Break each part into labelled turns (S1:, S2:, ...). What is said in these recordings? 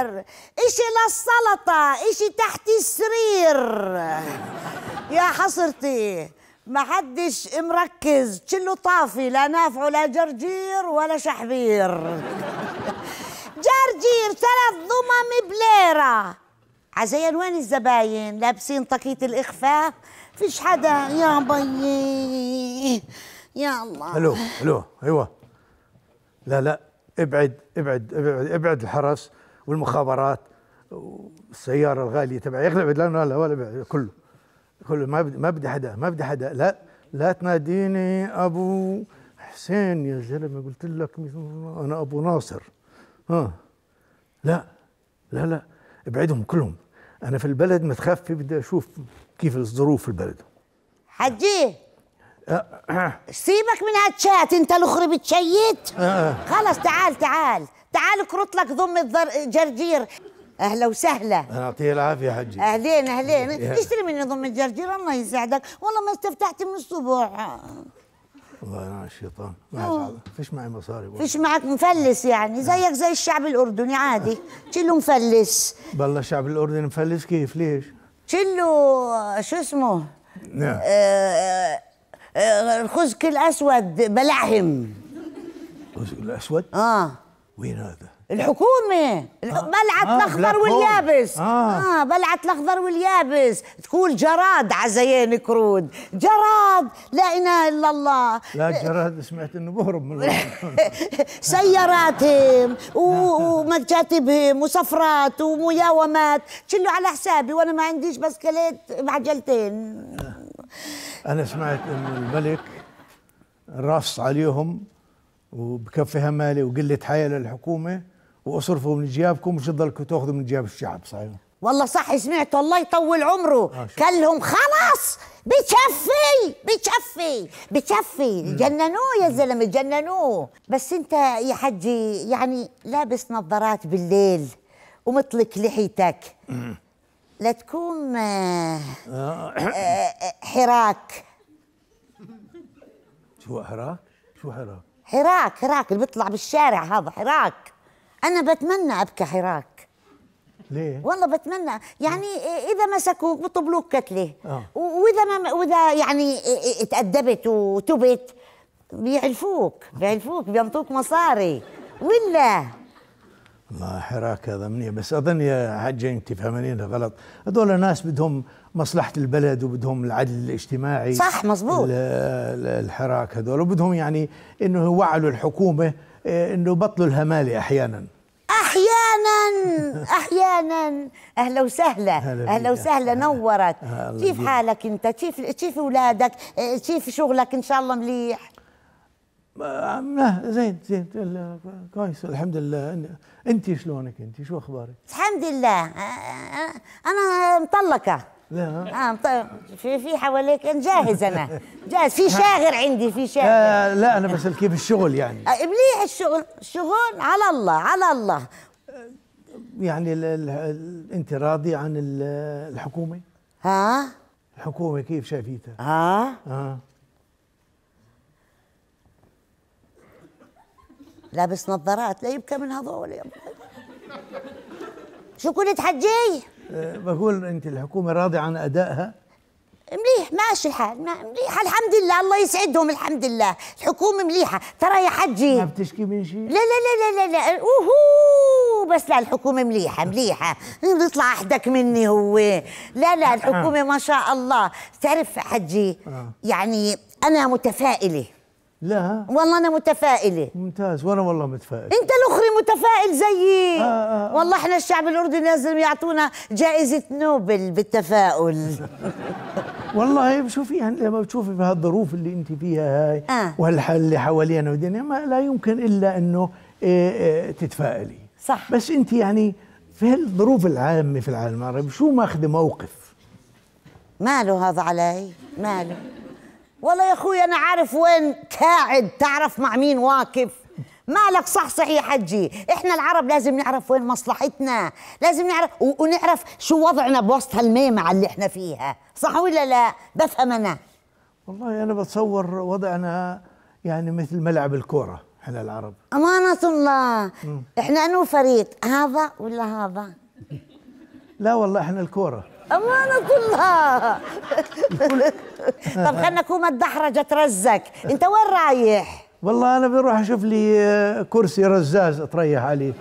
S1: الصدر إشي للسلطة إشي تحت السرير يا حصرتي ما حدش مركز كله طافي لا نافع ولا جرجير ولا شحبير جرجير ثلاث ضمم بليرة عزيان وين الزباين لابسين طاقية الإخفاء فيش حدا يا بيي يا الله الو الو
S2: ايوه لا لا ابعد ابعد ابعد ابعد الحرس والمخابرات والسياره الغاليه تبعي يغلب لا لا ولا كله كله ما بدي ما بدي حدا ما بدي حدا لا لا تناديني ابو حسين يا زلمه قلت لك انا ابو ناصر ها لا لا لا ابعدهم كلهم انا في البلد متخفي بدي اشوف كيف الظروف في البلد
S1: حجي
S2: أه، أه.
S1: سيبك من هالشات انت الاخر بتشيت أه، خلص تعال تعال تعال لك ضم الجرجير اهلا وسهلا
S2: يعطيه العافيه يا حجي
S1: اهلين اهلين تشتري مني ضم الجرجير الله يساعدك والله ما استفتحت من الصبح
S2: والله انا الشيطان ما فيش معي مصاري فيش
S1: معك مفلس يعني زيك زي الشعب الاردني عادي شيله مفلس
S2: بالله الشعب الاردني مفلس كيف ليش
S1: شيله شو اسمه نعم آه، آه، آه، الخزك الاسود بلعهم الخزك الاسود اه وين هذا؟ الحكومة آه. بلعت آه. الأخضر واليابس آه. آه بلعت الأخضر واليابس تقول جراد عزيان كرود جراد لا إله إلا الله
S2: لا جراد سمعت إنه
S1: بهرب من سياراتهم ومكاتبهم وسفرات ومياومات كله على حسابي وأنا ما عنديش بسكليت بعجلتين
S2: أنا سمعت إن الملك راص عليهم وبكفي همالة وقلة حياة للحكومة واصرفوا من جيابكم مش تضلكم تاخذوا من جياب الشعب صحيح
S1: والله صح سمعت الله يطول عمره آه كلهم خلاص بتشفي بتشفي بتشفي جننوه يا زلمه جننوه بس انت يا حجي يعني لابس نظارات بالليل ومطلق لحيتك لا تكون آه، آه. آه، حراك
S2: شو حراك شو حراك
S1: حراك حراك اللي بيطلع بالشارع هذا حراك انا بتمنى ابكى حراك ليه؟ والله بتمنى يعني اذا مسكوك بطبلوك كتله آه. واذا ما واذا يعني اتادبت وتبت بيعلفوك بيعلفوك بينطوك مصاري ولا
S2: ما حراك هذا مني بس أظن يا حجة أنت فهمانين غلط هذول ناس بدهم مصلحة البلد وبدهم العدل الاجتماعي صح مزبوط الحراك هذول وبدهم يعني أنه يوعلوا الحكومة إيه، أنه بطلوا الهمالة أحيانا
S1: احيانا احيانا اهلا وسهلا اهلا وسهلا نورت آه، كيف حالك انت كيف كيف اولادك إيه، كيف شغلك ان شاء الله مليح
S2: زين زين كويس الحمد لله انت شلونك انت شو اخبارك
S1: الحمد لله انا مطلقه لا اه في في حواليك انا جاهز انا جاهز في شاغر عندي في شاغر آه
S2: لا انا بس كيف الشغل يعني
S1: آه، مليح الشغل الشغل على الله على الله
S2: يعني انت راضي عن الحكومه
S1: ها الحكومه كيف شايفيتها ها اه لابس نظارات لا يبكى من هذول شو كنت حجي؟ آه، بقول انت
S2: الحكومه راضيه عن ادائها؟
S1: مليح ماشي الحال ما مليحه الحمد لله الله يسعدهم الحمد لله الحكومه مليحه ترى يا حجي ما بتشكي من شيء لا لا لا لا لا لا اوهو بس لا الحكومه مليحه مليحه بيطلع احدك مني هو لا لا آه. الحكومه ما شاء الله تعرف حجي آه. يعني انا متفائله لا والله انا متفائله ممتاز وانا والله متفائل انت الاخري متفائل زيي آه آه. آه. والله احنا الشعب الاردني لازم يعطونا جائزه نوبل بالتفاؤل
S2: والله شوفي يعني لما بتشوفي في هالظروف اللي انت فيها هاي آه. وهالحال اللي حوالينا والدنيا ما لا يمكن الا انه اي آه، اي آه، تتفائلي صح بس انت يعني في هالظروف العامه في العالم العربي شو ماخذه موقف
S1: ماله هذا علي ماله والله يا اخوي انا عارف وين قاعد تعرف مع مين واقف مالك صح صح يا حجي احنا العرب لازم نعرف وين مصلحتنا لازم نعرف ونعرف شو وضعنا بوسط هالميمعة اللي احنا فيها صح ولا لا بفهم انا
S2: والله انا بتصور وضعنا يعني مثل ملعب الكوره احنا العرب
S1: امانه الله احنا انو فريق هذا ولا هذا
S2: لا والله احنا الكوره
S1: امانه الله طب خلنا كومة دحرجة ترزك انت وين رايح
S2: والله انا بروح اشوف لي كرسي رزاز اتريح عليه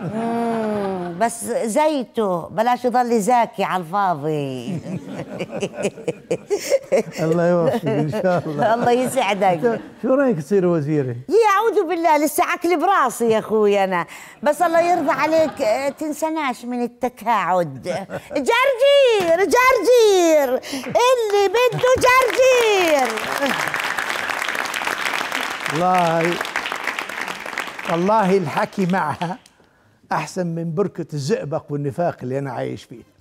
S1: بس زيته بلاش يضل زاكي على الفاضي
S2: الله يوفقك ان شاء الله الله يسعدك شو رايك تصير وزيره؟
S1: اعوذ بالله لسه عكل براسي يا اخوي انا بس الله يرضى عليك آه، تنسناش من التكاعد جرجير جرجير اللي بده جرجير والله والله الحكي معها
S2: أحسن من بركة الزئبق والنفاق اللي أنا عايش فيه